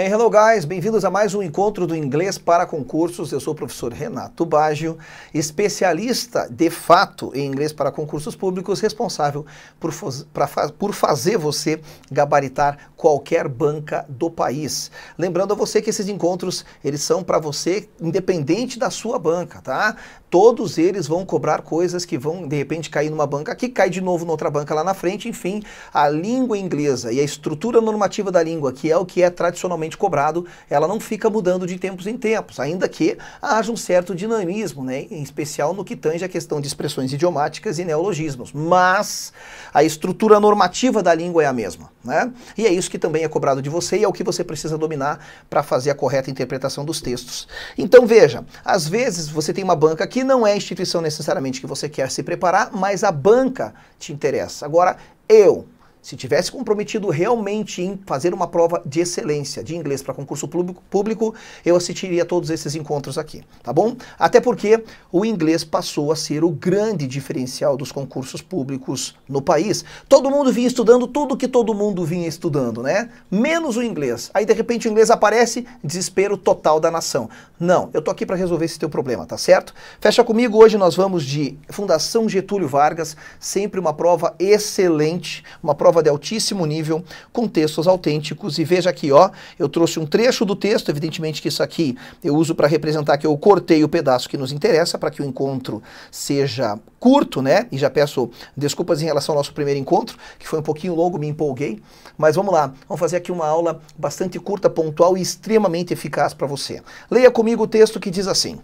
É, hello guys, bem-vindos a mais um encontro do Inglês para Concursos. Eu sou o professor Renato Baggio, especialista de fato em inglês para concursos públicos, responsável por, pra, por fazer você gabaritar qualquer banca do país. Lembrando a você que esses encontros, eles são para você independente da sua banca, tá? Todos eles vão cobrar coisas que vão de repente cair numa banca aqui, cai de novo noutra banca lá na frente, enfim, a língua inglesa e a estrutura normativa da língua, que é o que é tradicionalmente cobrado, ela não fica mudando de tempos em tempos, ainda que haja um certo dinamismo, né? em especial no que tange a questão de expressões idiomáticas e neologismos. Mas a estrutura normativa da língua é a mesma. Né? E é isso que também é cobrado de você e é o que você precisa dominar para fazer a correta interpretação dos textos. Então veja, às vezes você tem uma banca que não é a instituição necessariamente que você quer se preparar, mas a banca te interessa. Agora, eu, se tivesse comprometido realmente em fazer uma prova de excelência de inglês para concurso público, eu assistiria a todos esses encontros aqui, tá bom? Até porque o inglês passou a ser o grande diferencial dos concursos públicos no país. Todo mundo vinha estudando tudo que todo mundo vinha estudando, né? Menos o inglês. Aí de repente o inglês aparece, desespero total da nação. Não, eu tô aqui para resolver esse teu problema, tá certo? Fecha comigo hoje nós vamos de Fundação Getúlio Vargas, sempre uma prova excelente, uma prova prova de altíssimo nível com textos autênticos. E veja aqui, ó, eu trouxe um trecho do texto, evidentemente que isso aqui eu uso para representar que eu cortei o pedaço que nos interessa para que o encontro seja curto, né? E já peço desculpas em relação ao nosso primeiro encontro, que foi um pouquinho longo, me empolguei, mas vamos lá, vamos fazer aqui uma aula bastante curta, pontual e extremamente eficaz para você. Leia comigo o texto que diz assim: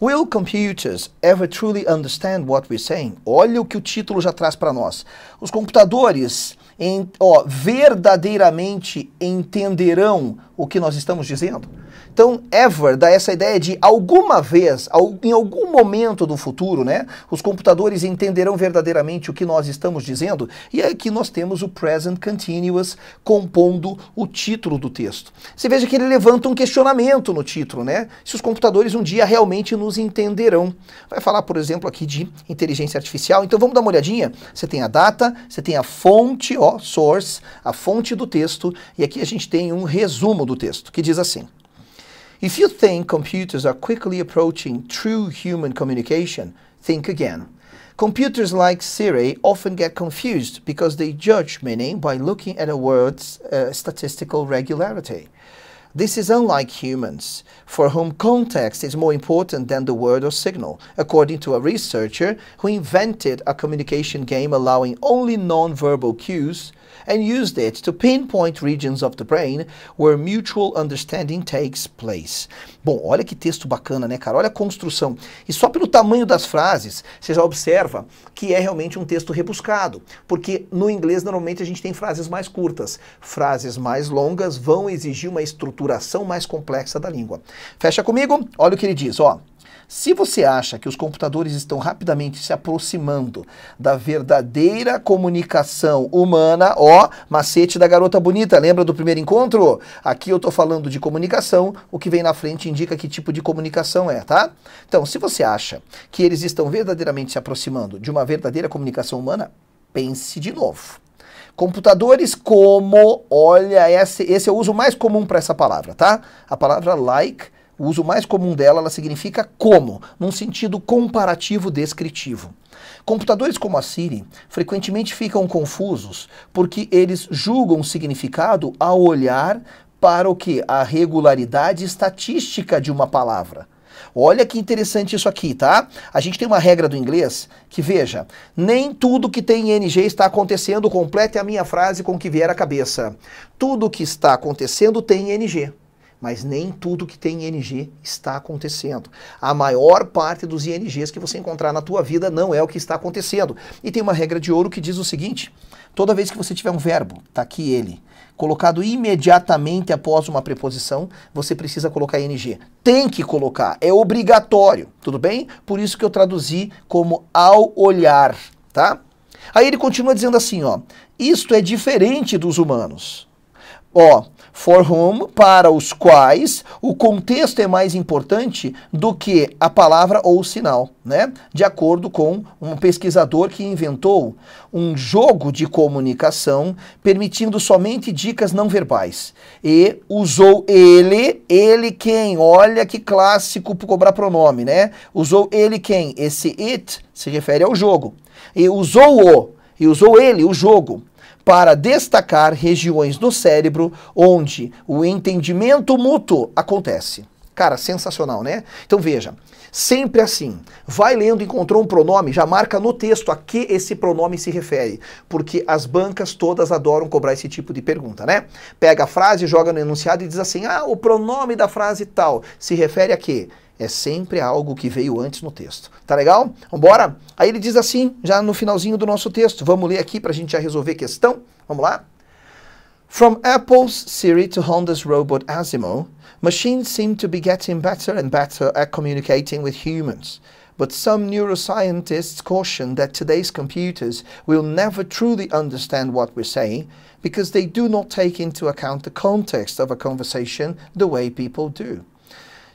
Will computers ever truly understand what we're saying? Olha o que o título já traz para nós. Os computadores em, ó, verdadeiramente entenderão o que nós estamos dizendo? Então, ever dá essa ideia de alguma vez, em algum momento do futuro, né, os computadores entenderão verdadeiramente o que nós estamos dizendo. E aqui é nós temos o present continuous compondo o título do texto. Você veja que ele levanta um questionamento no título, né? Se os computadores um dia realmente nos entenderão. Vai falar, por exemplo, aqui de inteligência artificial. Então, vamos dar uma olhadinha. Você tem a data, você tem a fonte, ó, source, a fonte do texto, e aqui a gente tem um resumo do texto, que diz assim. If you think computers are quickly approaching true human communication, think again. Computers like Siri often get confused because they judge meaning by looking at a word's uh, statistical regularity. This is unlike humans, for whom context is more important than the word or signal, according to a researcher who invented a communication game allowing only nonverbal cues and used it to pinpoint regions of the brain where mutual understanding takes place. Bom, olha que texto bacana, né, cara? Olha a construção. E só pelo tamanho das frases, você já observa que é realmente um texto rebuscado, porque no inglês normalmente a gente tem frases mais curtas. Frases mais longas vão exigir uma estrutura estruturação mais complexa da língua. Fecha comigo? Olha o que ele diz, ó. Se você acha que os computadores estão rapidamente se aproximando da verdadeira comunicação humana, ó, macete da garota bonita, lembra do primeiro encontro? Aqui eu tô falando de comunicação, o que vem na frente indica que tipo de comunicação é, tá? Então, se você acha que eles estão verdadeiramente se aproximando de uma verdadeira comunicação humana, pense de novo. Computadores como, olha, esse, esse é o uso mais comum para essa palavra, tá? A palavra like, o uso mais comum dela, ela significa como, num sentido comparativo descritivo. Computadores como a Siri frequentemente ficam confusos porque eles julgam o significado ao olhar para o que? A regularidade estatística de uma palavra. Olha que interessante isso aqui, tá? A gente tem uma regra do inglês que, veja, nem tudo que tem ING está acontecendo, complete a minha frase com o que vier à cabeça. Tudo que está acontecendo tem ING mas nem tudo que tem ING está acontecendo. A maior parte dos INGs que você encontrar na tua vida não é o que está acontecendo. E tem uma regra de ouro que diz o seguinte: toda vez que você tiver um verbo, tá aqui ele, colocado imediatamente após uma preposição, você precisa colocar ing. Tem que colocar, é obrigatório, tudo bem? Por isso que eu traduzi como ao olhar, tá? Aí ele continua dizendo assim, ó: "Isto é diferente dos humanos. Ó, for whom, para os quais o contexto é mais importante do que a palavra ou o sinal, né? De acordo com um pesquisador que inventou um jogo de comunicação permitindo somente dicas não verbais. E usou ele, ele quem, olha que clássico cobrar pronome, né? Usou ele quem, esse it se refere ao jogo. E usou o, e usou ele, o jogo para destacar regiões do cérebro onde o entendimento mútuo acontece. Cara, sensacional, né? Então veja, sempre assim. Vai lendo, encontrou um pronome, já marca no texto a que esse pronome se refere, porque as bancas todas adoram cobrar esse tipo de pergunta, né? Pega a frase, joga no enunciado e diz assim: "Ah, o pronome da frase tal se refere a quê?" É sempre algo que veio antes no texto. Tá legal? Vambora? Aí ele diz assim, já no finalzinho do nosso texto. Vamos ler aqui para a gente já resolver questão. Vamos lá? From Apple's Siri to Honda's robot Asimo, machines seem to be getting better and better at communicating with humans. But some neuroscientists caution that today's computers will never truly understand what we're saying because they do not take into account the context of a conversation the way people do.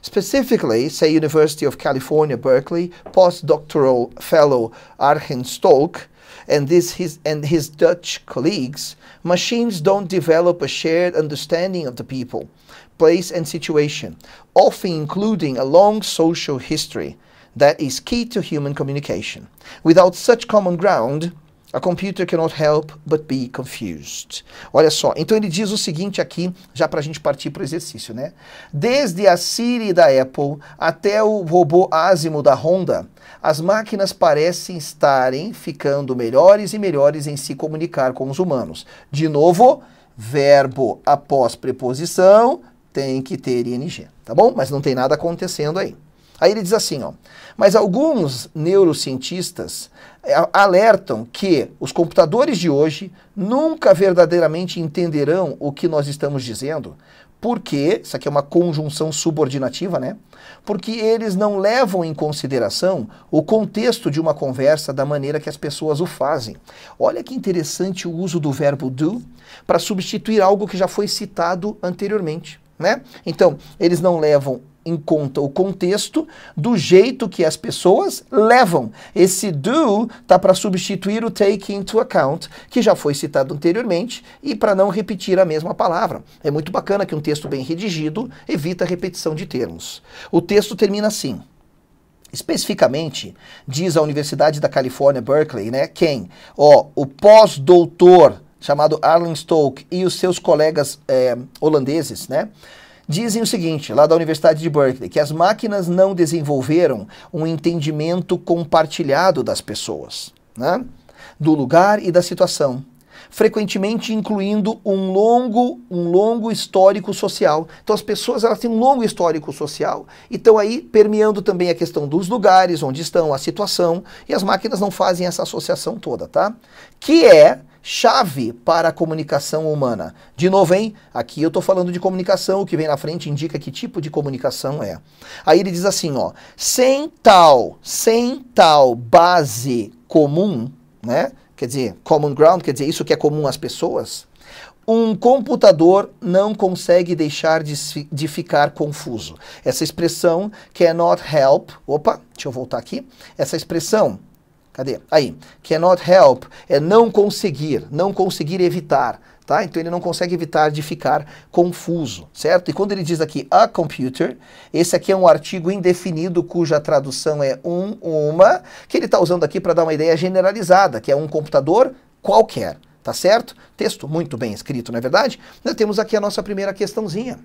Specifically, say University of California, Berkeley, postdoctoral fellow Arjen Stolk and, this, his, and his Dutch colleagues, machines don't develop a shared understanding of the people, place and situation, often including a long social history that is key to human communication. Without such common ground, A computer cannot help but be confused. Olha só, então ele diz o seguinte aqui, já para a gente partir para o exercício, né? Desde a Siri da Apple até o robô Asimo da Honda, as máquinas parecem estarem ficando melhores e melhores em se comunicar com os humanos. De novo, verbo após preposição tem que ter ing, tá bom? Mas não tem nada acontecendo aí. Aí ele diz assim, ó. Mas alguns neurocientistas alertam que os computadores de hoje nunca verdadeiramente entenderão o que nós estamos dizendo, porque, isso aqui é uma conjunção subordinativa, né? Porque eles não levam em consideração o contexto de uma conversa da maneira que as pessoas o fazem. Olha que interessante o uso do verbo do para substituir algo que já foi citado anteriormente, né? Então, eles não levam em conta o contexto do jeito que as pessoas levam. Esse do tá para substituir o take into account, que já foi citado anteriormente, e para não repetir a mesma palavra. É muito bacana que um texto bem redigido evita a repetição de termos. O texto termina assim. Especificamente, diz a Universidade da Califórnia, Berkeley, né? Quem? Ó, o pós-doutor chamado Arlen Stoke e os seus colegas é, holandeses, né? dizem o seguinte, lá da Universidade de Berkeley, que as máquinas não desenvolveram um entendimento compartilhado das pessoas, né? do lugar e da situação frequentemente incluindo um longo, um longo histórico social. Então as pessoas elas têm um longo histórico social e estão aí permeando também a questão dos lugares onde estão, a situação, e as máquinas não fazem essa associação toda, tá? Que é chave para a comunicação humana. De novo, hein? Aqui eu estou falando de comunicação, o que vem na frente indica que tipo de comunicação é. Aí ele diz assim, ó, sem tal, sem tal base comum, né? quer dizer, common ground, quer dizer, isso que é comum às pessoas, um computador não consegue deixar de, de, ficar confuso. Essa expressão cannot help. Opa, deixa eu voltar aqui. Essa expressão, cadê? Aí, cannot help é não conseguir, não conseguir evitar Tá? Então ele não consegue evitar de ficar confuso, certo? E quando ele diz aqui a computer, esse aqui é um artigo indefinido cuja tradução é um, uma, que ele está usando aqui para dar uma ideia generalizada, que é um computador qualquer, tá certo? Texto muito bem escrito, não é verdade? Nós temos aqui a nossa primeira questãozinha.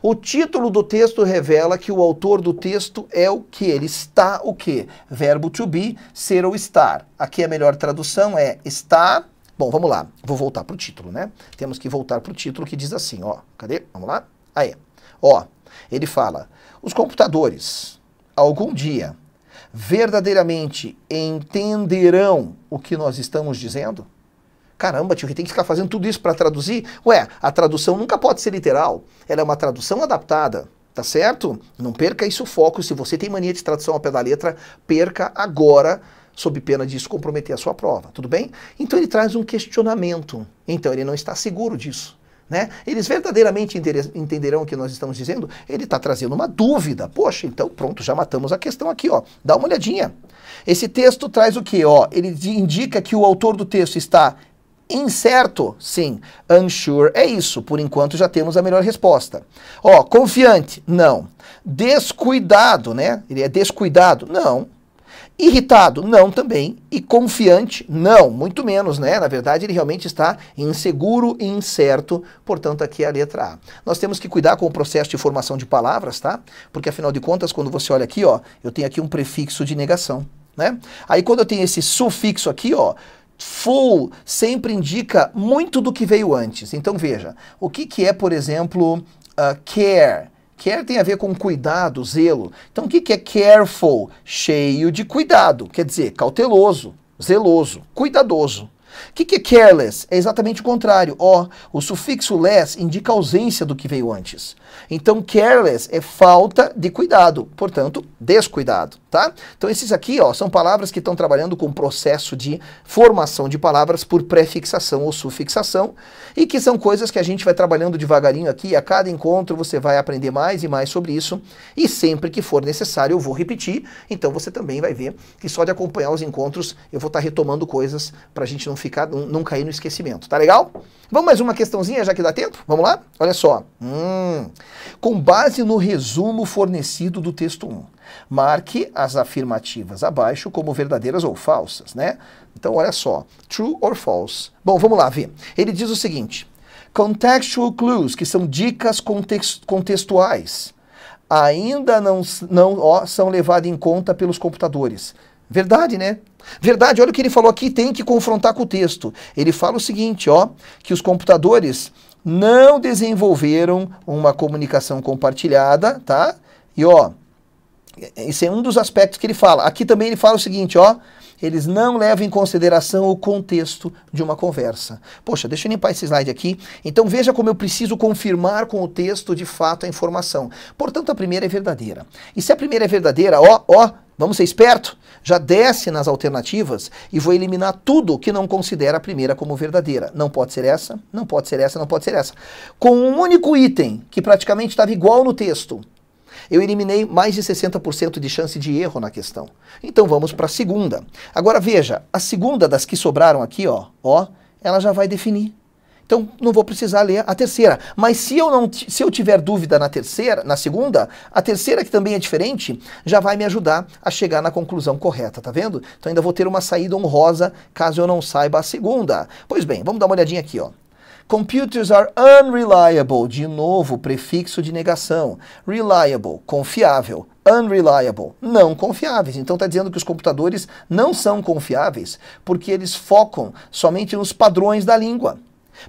O título do texto revela que o autor do texto é o que? Ele está o que? Verbo to be, ser ou estar. Aqui a melhor tradução é está Bom, vamos lá. Vou voltar para o título, né? Temos que voltar para o título que diz assim, ó. Cadê? Vamos lá? Aí. Ó, ele fala: os computadores, algum dia, verdadeiramente entenderão o que nós estamos dizendo? Caramba, tio, que tem que ficar fazendo tudo isso para traduzir? Ué, a tradução nunca pode ser literal. Ela é uma tradução adaptada, tá certo? Não perca isso o foco. Se você tem mania de tradução ao pé da letra, perca agora sob pena disso comprometer a sua prova, tudo bem? Então ele traz um questionamento. Então ele não está seguro disso. Né? Eles verdadeiramente entenderão o que nós estamos dizendo? Ele está trazendo uma dúvida. Poxa, então pronto, já matamos a questão aqui, ó. Dá uma olhadinha. Esse texto traz o quê? Ó, ele indica que o autor do texto está incerto? Sim. Unsure é isso. Por enquanto já temos a melhor resposta. Ó, confiante? Não. Descuidado, né? Ele é descuidado? Não. Irritado? Não, também. E confiante? Não, muito menos, né? Na verdade, ele realmente está inseguro e incerto, portanto, aqui é a letra A. Nós temos que cuidar com o processo de formação de palavras, tá? Porque, afinal de contas, quando você olha aqui, ó, eu tenho aqui um prefixo de negação, né? Aí, quando eu tenho esse sufixo aqui, ó, full sempre indica muito do que veio antes. Então, veja, o que, que é, por exemplo, uh, care? Care tem a ver com cuidado, zelo. Então, o que, que é careful? Cheio de cuidado, quer dizer, cauteloso, zeloso, cuidadoso. O que, que é careless? É exatamente o contrário. Ó, o sufixo less indica ausência do que veio antes. Então, careless é falta de cuidado, portanto, descuidado, tá? Então, esses aqui, ó, são palavras que estão trabalhando com o processo de formação de palavras por prefixação ou sufixação e que são coisas que a gente vai trabalhando devagarinho aqui. A cada encontro você vai aprender mais e mais sobre isso e sempre que for necessário eu vou repetir. Então, você também vai ver que só de acompanhar os encontros eu vou estar tá retomando coisas para a gente não ficar, não, não cair no esquecimento, tá legal? Vamos mais uma questãozinha, já que dá tempo? Vamos lá? Olha só. Hum. Com base no resumo fornecido do texto 1, marque as afirmativas abaixo como verdadeiras ou falsas, né? Então, olha só. True or false? Bom, vamos lá ver. Ele diz o seguinte. Contextual clues, que são dicas context contextuais, ainda não, não ó, são levadas em conta pelos computadores. Verdade, né? Verdade, olha o que ele falou aqui, tem que confrontar com o texto. Ele fala o seguinte, ó, que os computadores não desenvolveram uma comunicação compartilhada, tá? E ó, esse é um dos aspectos que ele fala. Aqui também ele fala o seguinte, ó, eles não levam em consideração o contexto de uma conversa. Poxa, deixa eu limpar esse slide aqui. Então veja como eu preciso confirmar com o texto de fato a informação. Portanto, a primeira é verdadeira. E se a primeira é verdadeira, ó, ó, Vamos ser esperto? Já desce nas alternativas e vou eliminar tudo que não considera a primeira como verdadeira. Não pode ser essa, não pode ser essa, não pode ser essa. Com um único item, que praticamente estava igual no texto, eu eliminei mais de 60% de chance de erro na questão. Então vamos para a segunda. Agora veja, a segunda das que sobraram aqui, ó, ó, ela já vai definir. Então não vou precisar ler a terceira. Mas se eu não se eu tiver dúvida na terceira, na segunda, a terceira que também é diferente, já vai me ajudar a chegar na conclusão correta, tá vendo? Então ainda vou ter uma saída honrosa caso eu não saiba a segunda. Pois bem, vamos dar uma olhadinha aqui, ó. Computers are unreliable, de novo, prefixo de negação. Reliable, confiável unreliable, não confiáveis. Então está dizendo que os computadores não são confiáveis porque eles focam somente nos padrões da língua.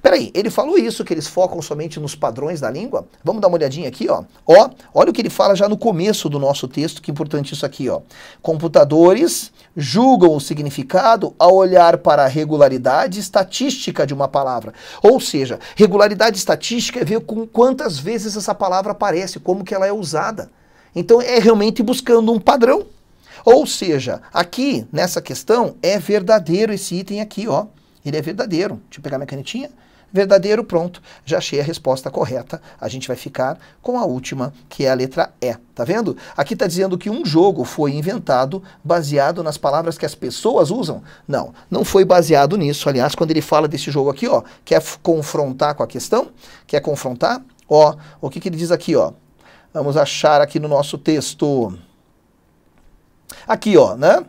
Peraí, ele falou isso, que eles focam somente nos padrões da língua? Vamos dar uma olhadinha aqui, ó. ó. Olha o que ele fala já no começo do nosso texto, que é importante isso aqui, ó. Computadores julgam o significado ao olhar para a regularidade estatística de uma palavra. Ou seja, regularidade estatística é ver com quantas vezes essa palavra aparece, como que ela é usada. Então é realmente buscando um padrão. Ou seja, aqui nessa questão é verdadeiro esse item aqui, ó. Ele é verdadeiro. Deixa eu pegar minha canetinha. Verdadeiro, pronto. Já achei a resposta correta. A gente vai ficar com a última, que é a letra E. Tá vendo? Aqui está dizendo que um jogo foi inventado baseado nas palavras que as pessoas usam. Não, não foi baseado nisso. Aliás, quando ele fala desse jogo aqui, ó, quer confrontar com a questão? Quer confrontar? Ó, o que, que ele diz aqui, ó? Vamos achar aqui no nosso texto. Aqui, ó, né?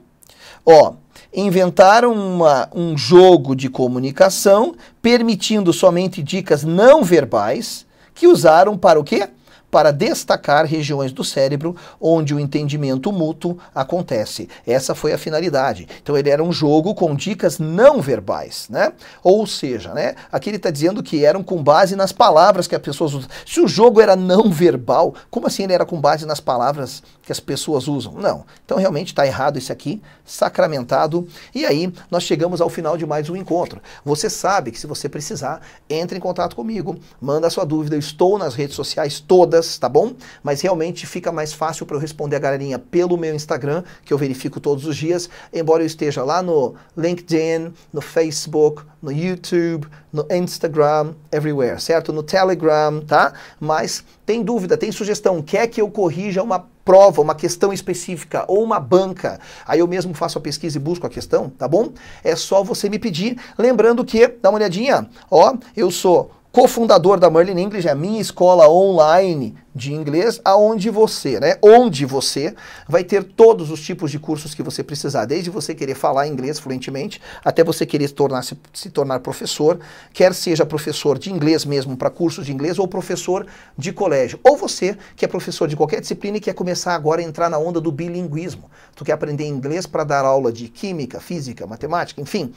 Ó, inventaram uma, um jogo de comunicação permitindo somente dicas não verbais que usaram para o quê? para destacar regiões do cérebro onde o entendimento mútuo acontece. Essa foi a finalidade. Então ele era um jogo com dicas não verbais, né? Ou seja, né? Aqui ele está dizendo que eram com base nas palavras que as pessoas usam. Se o jogo era não verbal, como assim ele era com base nas palavras que as pessoas usam? Não. Então realmente está errado isso aqui, sacramentado. E aí nós chegamos ao final de mais um encontro. Você sabe que se você precisar, entre em contato comigo, manda a sua dúvida. Eu estou nas redes sociais todas tá bom? Mas realmente fica mais fácil para eu responder a galerinha pelo meu Instagram, que eu verifico todos os dias, embora eu esteja lá no LinkedIn, no Facebook, no YouTube, no Instagram, everywhere, certo? No Telegram, tá? Mas tem dúvida, tem sugestão, quer que eu corrija uma prova, uma questão específica ou uma banca, aí eu mesmo faço a pesquisa e busco a questão, tá bom? É só você me pedir. Lembrando que, dá uma olhadinha, ó, eu sou cofundador da Merlin English, é a minha escola online de inglês, aonde você, né, onde você vai ter todos os tipos de cursos que você precisar, desde você querer falar inglês fluentemente, até você querer se tornar, se, se tornar professor, quer seja professor de inglês mesmo para cursos de inglês ou professor de colégio, ou você que é professor de qualquer disciplina e quer começar agora a entrar na onda do bilinguismo, tu quer aprender inglês para dar aula de química, física, matemática, enfim,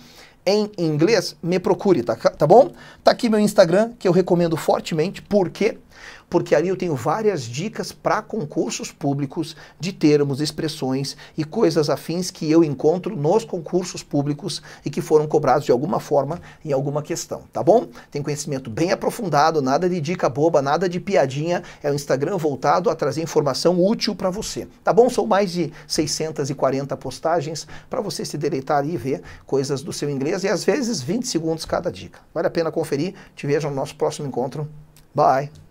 em inglês, me procure, tá, tá bom? Tá aqui meu Instagram, que eu recomendo fortemente, porque porque ali eu tenho várias dicas para concursos públicos de termos, expressões e coisas afins que eu encontro nos concursos públicos e que foram cobrados de alguma forma em alguma questão, tá bom? Tem conhecimento bem aprofundado, nada de dica boba, nada de piadinha, é o um Instagram voltado a trazer informação útil para você, tá bom? São mais de 640 postagens para você se deleitar e ver coisas do seu inglês e às vezes 20 segundos cada dica. Vale a pena conferir. Te vejo no nosso próximo encontro. Bye!